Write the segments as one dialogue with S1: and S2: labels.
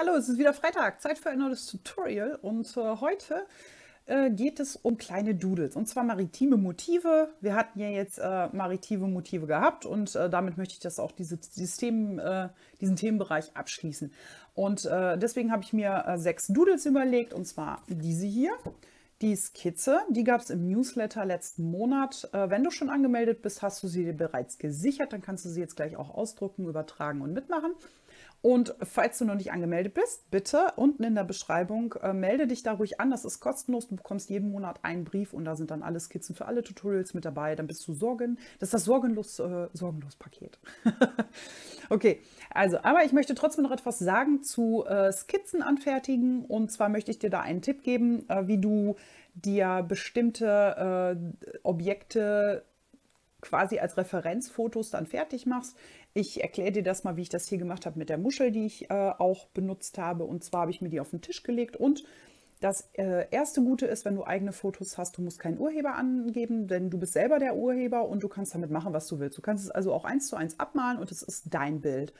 S1: Hallo, es ist wieder Freitag, Zeit für ein neues Tutorial und äh, heute äh, geht es um kleine Doodles und zwar maritime Motive. Wir hatten ja jetzt äh, maritime Motive gehabt und äh, damit möchte ich das auch diese, dieses Themen, äh, diesen Themenbereich abschließen. Und äh, deswegen habe ich mir sechs Doodles überlegt und zwar diese hier. Die Skizze, die gab es im Newsletter letzten Monat. wenn du schon angemeldet bist, hast du sie dir bereits gesichert, dann kannst du sie jetzt gleich auch ausdrucken, übertragen und mitmachen. Und falls du noch nicht angemeldet bist, bitte unten in der Beschreibung äh, melde dich da ruhig an. Das ist kostenlos. Du bekommst jeden Monat einen Brief und da sind dann alle Skizzen für alle Tutorials mit dabei. Dann bist du sorgen. Das ist das sorgenlos, äh, sorgenlos Paket. okay, also, aber ich möchte trotzdem noch etwas sagen zu äh, Skizzen anfertigen. Und zwar möchte ich dir da einen Tipp geben, äh, wie du dir bestimmte äh, Objekte quasi als Referenzfotos dann fertig machst. Ich erkläre dir das mal, wie ich das hier gemacht habe mit der Muschel, die ich äh, auch benutzt habe. Und zwar habe ich mir die auf den Tisch gelegt und das äh, erste Gute ist, wenn du eigene Fotos hast, du musst keinen Urheber angeben, denn du bist selber der Urheber und du kannst damit machen, was du willst. Du kannst es also auch eins zu eins abmalen und es ist dein Bild.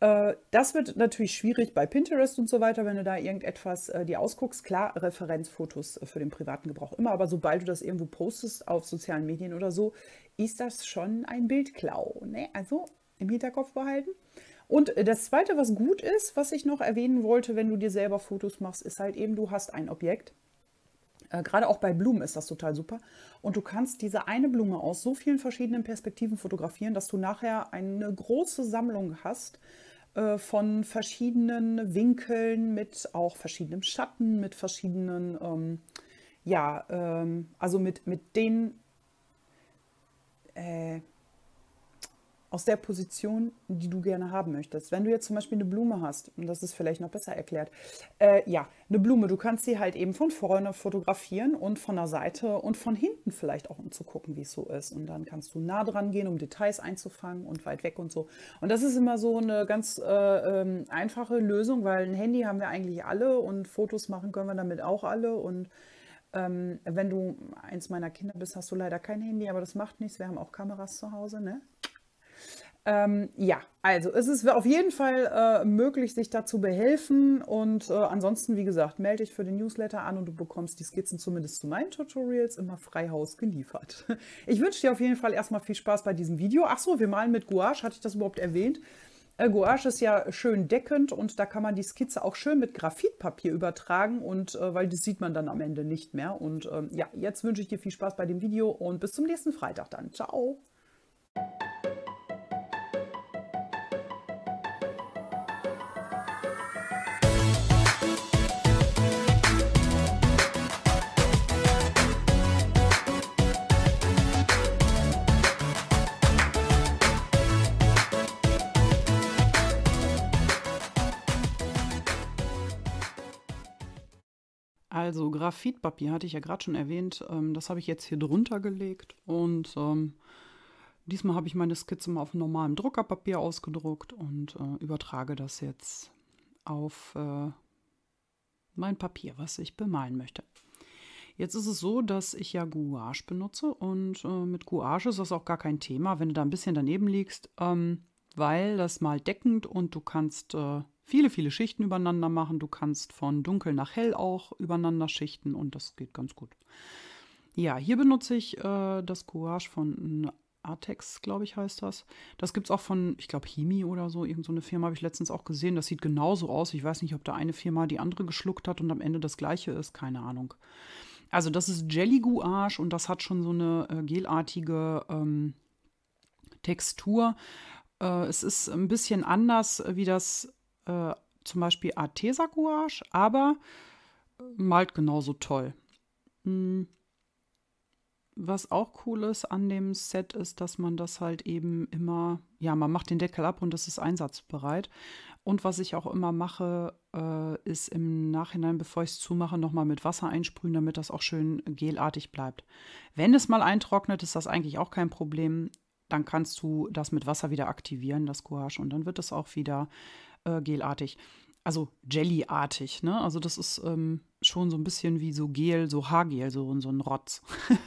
S1: Äh, das wird natürlich schwierig bei Pinterest und so weiter, wenn du da irgendetwas äh, dir ausguckst. Klar, Referenzfotos äh, für den privaten Gebrauch immer, aber sobald du das irgendwo postest auf sozialen Medien oder so, ist das schon ein Bildklau. Ne? Also im Hinterkopf behalten. Und äh, das Zweite, was gut ist, was ich noch erwähnen wollte, wenn du dir selber Fotos machst, ist halt eben, du hast ein Objekt. Gerade auch bei Blumen ist das total super. Und du kannst diese eine Blume aus so vielen verschiedenen Perspektiven fotografieren, dass du nachher eine große Sammlung hast äh, von verschiedenen Winkeln, mit auch verschiedenen Schatten, mit verschiedenen, ähm, ja, ähm, also mit, mit den, äh, aus der Position, die du gerne haben möchtest. Wenn du jetzt zum Beispiel eine Blume hast, und das ist vielleicht noch besser erklärt, äh, ja, eine Blume, du kannst sie halt eben von vorne fotografieren und von der Seite und von hinten vielleicht auch, um zu gucken, wie es so ist. Und dann kannst du nah dran gehen, um Details einzufangen und weit weg und so. Und das ist immer so eine ganz äh, ähm, einfache Lösung, weil ein Handy haben wir eigentlich alle und Fotos machen können wir damit auch alle und ähm, wenn du eins meiner Kinder bist, hast du leider kein Handy, aber das macht nichts. Wir haben auch Kameras zu Hause, ne? Ähm, ja, also es ist auf jeden Fall äh, möglich, sich dazu behelfen. Und äh, ansonsten, wie gesagt, melde dich für den Newsletter an und du bekommst die Skizzen zumindest zu meinen Tutorials immer freihaus geliefert. Ich wünsche dir auf jeden Fall erstmal viel Spaß bei diesem Video. Achso, wir malen mit Gouache, hatte ich das überhaupt erwähnt? Äh, Gouache ist ja schön deckend und da kann man die Skizze auch schön mit Graphitpapier übertragen und äh, weil das sieht man dann am Ende nicht mehr. Und ähm, ja, jetzt wünsche ich dir viel Spaß bei dem Video und bis zum nächsten Freitag dann. Ciao! Also Graphitpapier hatte ich ja gerade schon erwähnt. Ähm, das habe ich jetzt hier drunter gelegt und ähm, diesmal habe ich meine Skizze mal auf normalem Druckerpapier ausgedruckt und äh, übertrage das jetzt auf äh, mein Papier, was ich bemalen möchte. Jetzt ist es so, dass ich ja Gouache benutze und äh, mit Gouache ist das auch gar kein Thema, wenn du da ein bisschen daneben liegst, ähm, weil das mal deckend und du kannst äh, viele, viele Schichten übereinander machen. Du kannst von dunkel nach hell auch übereinander schichten und das geht ganz gut. Ja, hier benutze ich äh, das Gouache von Artex, glaube ich, heißt das. Das gibt es auch von, ich glaube, Himi oder so. Irgend so eine Firma habe ich letztens auch gesehen. Das sieht genauso aus. Ich weiß nicht, ob da eine Firma die andere geschluckt hat und am Ende das gleiche ist. Keine Ahnung. Also, das ist Jelly Gouache und das hat schon so eine äh, gelartige ähm, Textur. Äh, es ist ein bisschen anders äh, wie das äh, zum Beispiel Artesa Gouache, aber malt genauso toll. Hm. Was auch cool ist an dem Set ist, dass man das halt eben immer, ja, man macht den Deckel ab und das ist einsatzbereit. Und was ich auch immer mache, äh, ist im Nachhinein, bevor ich es zumache, nochmal mit Wasser einsprühen, damit das auch schön gelartig bleibt. Wenn es mal eintrocknet, ist das eigentlich auch kein Problem. Dann kannst du das mit Wasser wieder aktivieren, das Gouache, und dann wird es auch wieder äh, gelartig. Also Jellyartig, ne? Also das ist ähm, schon so ein bisschen wie so Gel, so Haargel, so, so ein Rotz.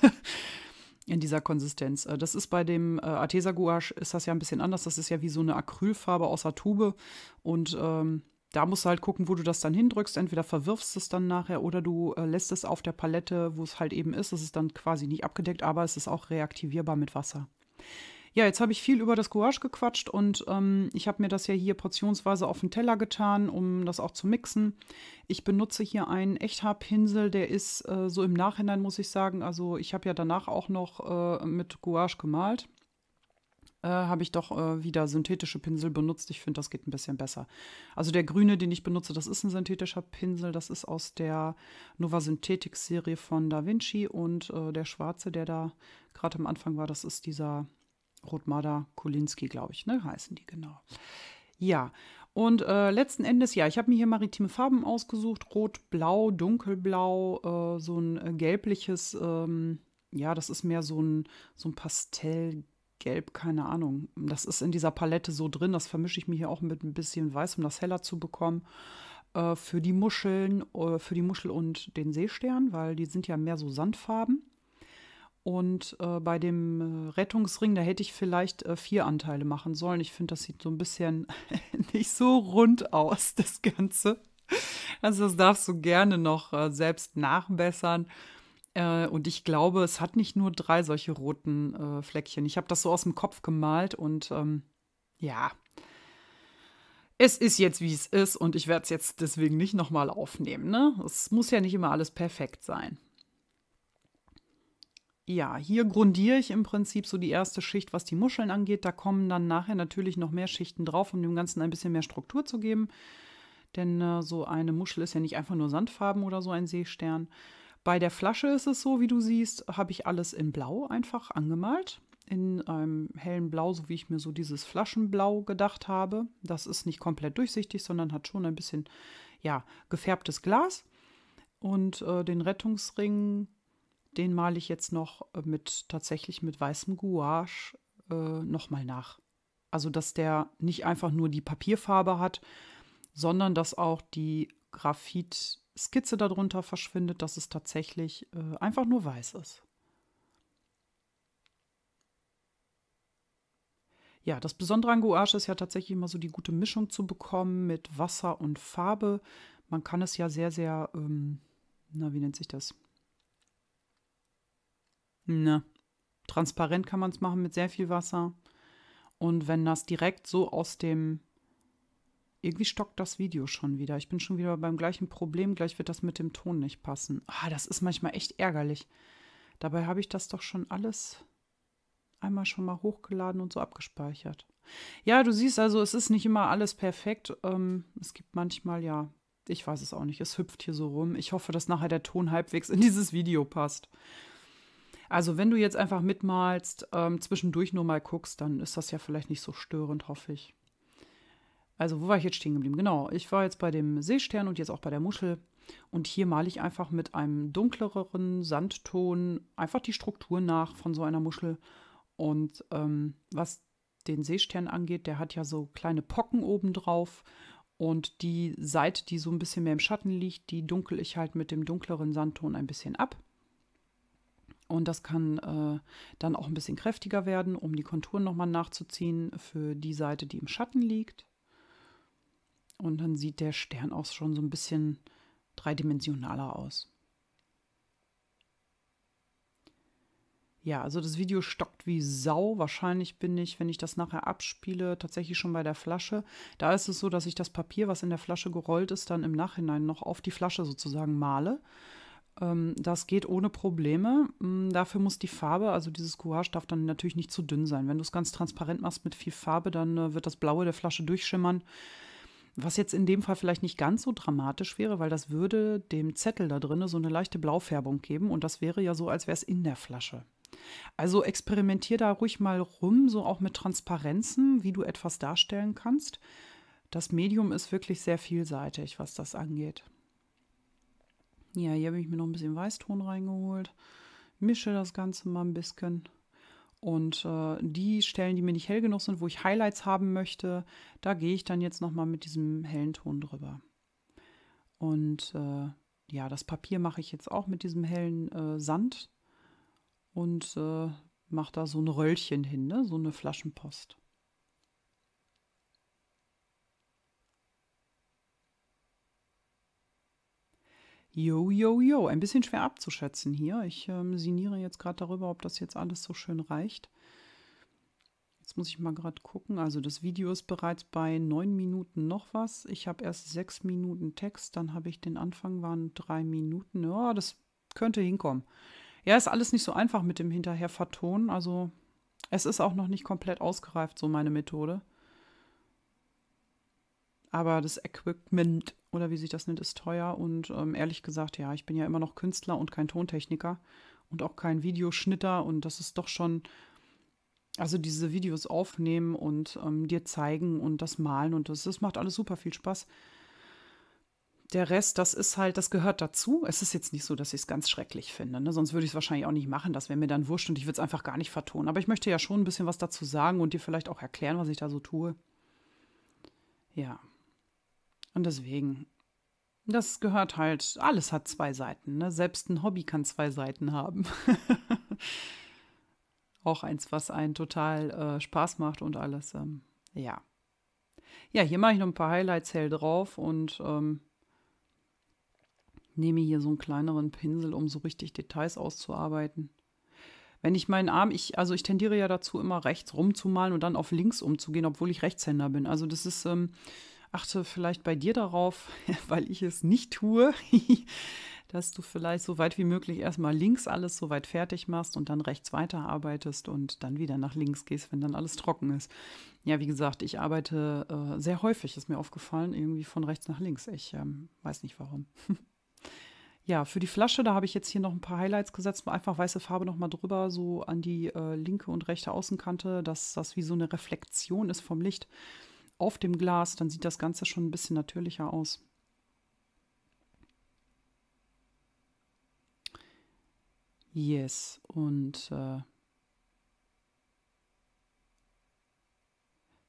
S1: in dieser Konsistenz. Äh, das ist bei dem äh, Artesa Gouache ist das ja ein bisschen anders. Das ist ja wie so eine Acrylfarbe aus der Tube und ähm, da musst du halt gucken, wo du das dann hindrückst. Entweder verwirfst es dann nachher oder du äh, lässt es auf der Palette, wo es halt eben ist. Das ist dann quasi nicht abgedeckt, aber es ist auch reaktivierbar mit Wasser. Ja, jetzt habe ich viel über das Gouache gequatscht und ähm, ich habe mir das ja hier portionsweise auf den Teller getan, um das auch zu mixen. Ich benutze hier einen Echthaarpinsel, der ist äh, so im Nachhinein, muss ich sagen, also ich habe ja danach auch noch äh, mit Gouache gemalt. Äh, habe ich doch äh, wieder synthetische Pinsel benutzt. Ich finde, das geht ein bisschen besser. Also der grüne, den ich benutze, das ist ein synthetischer Pinsel. Das ist aus der Nova Synthetics Serie von Da Vinci. Und äh, der schwarze, der da gerade am Anfang war, das ist dieser Rotmada Kulinski, glaube ich, ne, heißen die genau. Ja, und äh, letzten Endes, ja, ich habe mir hier maritime Farben ausgesucht. Rot, Blau, Dunkelblau, äh, so ein äh, gelbliches, ähm, ja, das ist mehr so ein, so ein Pastellgelb, keine Ahnung. Das ist in dieser Palette so drin. Das vermische ich mir hier auch mit ein bisschen Weiß, um das heller zu bekommen. Äh, für die Muscheln, äh, für die Muschel und den Seestern, weil die sind ja mehr so Sandfarben. Und äh, bei dem äh, Rettungsring, da hätte ich vielleicht äh, vier Anteile machen sollen. Ich finde, das sieht so ein bisschen nicht so rund aus, das Ganze. Also das darfst du gerne noch äh, selbst nachbessern. Äh, und ich glaube, es hat nicht nur drei solche roten äh, Fleckchen. Ich habe das so aus dem Kopf gemalt und ähm, ja, es ist jetzt, wie es ist und ich werde es jetzt deswegen nicht nochmal aufnehmen. Ne? Es muss ja nicht immer alles perfekt sein ja, hier grundiere ich im Prinzip so die erste Schicht, was die Muscheln angeht. Da kommen dann nachher natürlich noch mehr Schichten drauf, um dem Ganzen ein bisschen mehr Struktur zu geben. Denn äh, so eine Muschel ist ja nicht einfach nur Sandfarben oder so ein Seestern. Bei der Flasche ist es so, wie du siehst, habe ich alles in Blau einfach angemalt. In einem hellen Blau, so wie ich mir so dieses Flaschenblau gedacht habe. Das ist nicht komplett durchsichtig, sondern hat schon ein bisschen ja, gefärbtes Glas. Und äh, den Rettungsring den male ich jetzt noch äh, mit tatsächlich mit weißem Gouache äh, nochmal nach. Also, dass der nicht einfach nur die Papierfarbe hat, sondern dass auch die Graphitskizze darunter verschwindet, dass es tatsächlich äh, einfach nur weiß ist. Ja, das Besondere an Gouache ist ja tatsächlich immer so die gute Mischung zu bekommen mit Wasser und Farbe. Man kann es ja sehr, sehr, ähm, na, wie nennt sich das? Ne. Transparent kann man es machen mit sehr viel Wasser. Und wenn das direkt so aus dem. Irgendwie stockt das Video schon wieder. Ich bin schon wieder beim gleichen Problem. Gleich wird das mit dem Ton nicht passen. Ah, das ist manchmal echt ärgerlich. Dabei habe ich das doch schon alles einmal schon mal hochgeladen und so abgespeichert. Ja, du siehst also, es ist nicht immer alles perfekt. Ähm, es gibt manchmal, ja, ich weiß es auch nicht, es hüpft hier so rum. Ich hoffe, dass nachher der Ton halbwegs in dieses Video passt. Also wenn du jetzt einfach mitmalst, ähm, zwischendurch nur mal guckst, dann ist das ja vielleicht nicht so störend, hoffe ich. Also wo war ich jetzt stehen geblieben? Genau, ich war jetzt bei dem Seestern und jetzt auch bei der Muschel. Und hier male ich einfach mit einem dunkleren Sandton einfach die Struktur nach von so einer Muschel. Und ähm, was den Seestern angeht, der hat ja so kleine Pocken oben drauf. Und die Seite, die so ein bisschen mehr im Schatten liegt, die dunkel ich halt mit dem dunkleren Sandton ein bisschen ab. Und das kann äh, dann auch ein bisschen kräftiger werden, um die Konturen nochmal nachzuziehen für die Seite, die im Schatten liegt. Und dann sieht der Stern auch schon so ein bisschen dreidimensionaler aus. Ja, also das Video stockt wie Sau. Wahrscheinlich bin ich, wenn ich das nachher abspiele, tatsächlich schon bei der Flasche. Da ist es so, dass ich das Papier, was in der Flasche gerollt ist, dann im Nachhinein noch auf die Flasche sozusagen male. Ähm, das geht ohne Probleme. Mm, dafür muss die Farbe, also dieses Gouache, darf dann natürlich nicht zu dünn sein. Wenn du es ganz transparent machst mit viel Farbe, dann äh, wird das Blaue der Flasche durchschimmern. Was jetzt in dem Fall vielleicht nicht ganz so dramatisch wäre, weil das würde dem Zettel da drin so eine leichte Blaufärbung geben und das wäre ja so, als wäre es in der Flasche. Also experimentier da ruhig mal rum, so auch mit Transparenzen, wie du etwas darstellen kannst. Das Medium ist wirklich sehr vielseitig, was das angeht. Ja, hier habe ich mir noch ein bisschen Weißton reingeholt, mische das Ganze mal ein bisschen. Und äh, die Stellen, die mir nicht hell genug sind, wo ich Highlights haben möchte, da gehe ich dann jetzt nochmal mit diesem hellen Ton drüber. Und äh, ja, das Papier mache ich jetzt auch mit diesem hellen äh, Sand und äh, mache da so ein Röllchen hin, ne? so eine Flaschenpost. Jo, jo, jo. Ein bisschen schwer abzuschätzen hier. Ich ähm, siniere jetzt gerade darüber, ob das jetzt alles so schön reicht. Jetzt muss ich mal gerade gucken. Also das Video ist bereits bei neun Minuten noch was. Ich habe erst sechs Minuten Text, dann habe ich den Anfang, waren drei Minuten. Ja, das könnte hinkommen. Ja, ist alles nicht so einfach mit dem Hinterher vertonen. Also es ist auch noch nicht komplett ausgereift, so meine Methode. Aber das Equipment oder wie sich das nennt, ist teuer. Und ähm, ehrlich gesagt, ja, ich bin ja immer noch Künstler und kein Tontechniker und auch kein Videoschnitter. Und das ist doch schon, also diese Videos aufnehmen und ähm, dir zeigen und das Malen und das, das macht alles super viel Spaß. Der Rest, das ist halt, das gehört dazu. Es ist jetzt nicht so, dass ich es ganz schrecklich finde. Ne? Sonst würde ich es wahrscheinlich auch nicht machen. Das wäre mir dann wurscht und ich würde es einfach gar nicht vertonen. Aber ich möchte ja schon ein bisschen was dazu sagen und dir vielleicht auch erklären, was ich da so tue. Ja. Und deswegen, das gehört halt, alles hat zwei Seiten. Ne? Selbst ein Hobby kann zwei Seiten haben. Auch eins, was einen total äh, Spaß macht und alles. Ähm, ja. Ja, hier mache ich noch ein paar Highlights hell drauf und ähm, nehme hier so einen kleineren Pinsel, um so richtig Details auszuarbeiten. Wenn ich meinen Arm, ich, also ich tendiere ja dazu, immer rechts rumzumalen und dann auf links umzugehen, obwohl ich Rechtshänder bin. Also das ist ähm, achte vielleicht bei dir darauf, weil ich es nicht tue, dass du vielleicht so weit wie möglich erstmal links alles so weit fertig machst und dann rechts weiterarbeitest und dann wieder nach links gehst, wenn dann alles trocken ist. Ja, wie gesagt, ich arbeite äh, sehr häufig, ist mir aufgefallen, irgendwie von rechts nach links. Ich ähm, weiß nicht warum. ja, für die Flasche, da habe ich jetzt hier noch ein paar Highlights gesetzt, einfach weiße Farbe nochmal drüber, so an die äh, linke und rechte Außenkante, dass das wie so eine Reflexion ist vom Licht auf dem Glas, dann sieht das Ganze schon ein bisschen natürlicher aus. Yes, und äh,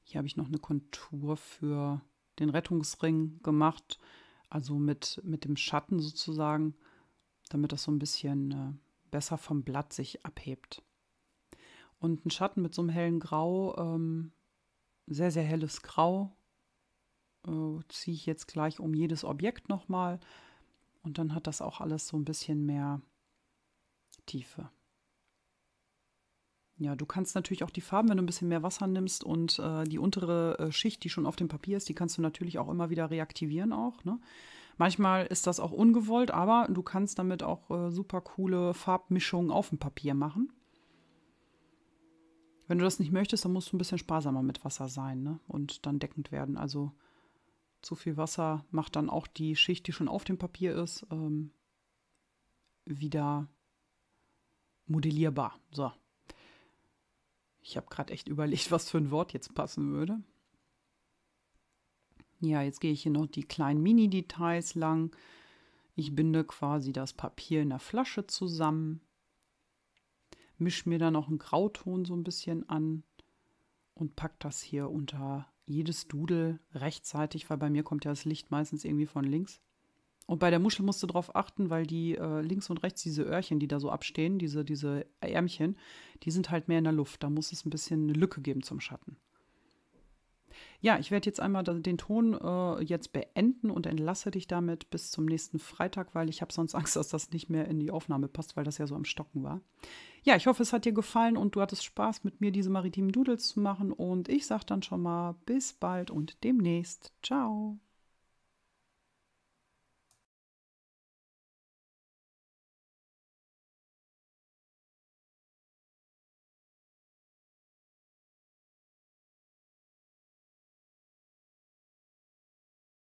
S1: hier habe ich noch eine Kontur für den Rettungsring gemacht, also mit, mit dem Schatten sozusagen, damit das so ein bisschen äh, besser vom Blatt sich abhebt. Und ein Schatten mit so einem hellen Grau ähm, sehr, sehr helles Grau. Äh, Ziehe ich jetzt gleich um jedes Objekt nochmal. Und dann hat das auch alles so ein bisschen mehr Tiefe. Ja, du kannst natürlich auch die Farben, wenn du ein bisschen mehr Wasser nimmst und äh, die untere äh, Schicht, die schon auf dem Papier ist, die kannst du natürlich auch immer wieder reaktivieren auch. Ne? Manchmal ist das auch ungewollt, aber du kannst damit auch äh, super coole Farbmischungen auf dem Papier machen. Wenn du das nicht möchtest, dann musst du ein bisschen sparsamer mit Wasser sein ne? und dann deckend werden. Also zu viel Wasser macht dann auch die Schicht, die schon auf dem Papier ist, ähm, wieder modellierbar. So. Ich habe gerade echt überlegt, was für ein Wort jetzt passen würde. Ja, jetzt gehe ich hier noch die kleinen Mini-Details lang. Ich binde quasi das Papier in der Flasche zusammen mische mir dann noch einen Grauton so ein bisschen an und pack das hier unter jedes Dudel rechtzeitig, weil bei mir kommt ja das Licht meistens irgendwie von links. Und bei der Muschel musst du darauf achten, weil die äh, links und rechts, diese Öhrchen, die da so abstehen, diese, diese Ärmchen, die sind halt mehr in der Luft. Da muss es ein bisschen eine Lücke geben zum Schatten. Ja, ich werde jetzt einmal den Ton äh, jetzt beenden und entlasse dich damit bis zum nächsten Freitag, weil ich habe sonst Angst, dass das nicht mehr in die Aufnahme passt, weil das ja so am Stocken war. Ja, ich hoffe, es hat dir gefallen und du hattest Spaß, mit mir diese maritimen Doodles zu machen. Und ich sage dann schon mal bis bald und demnächst. Ciao.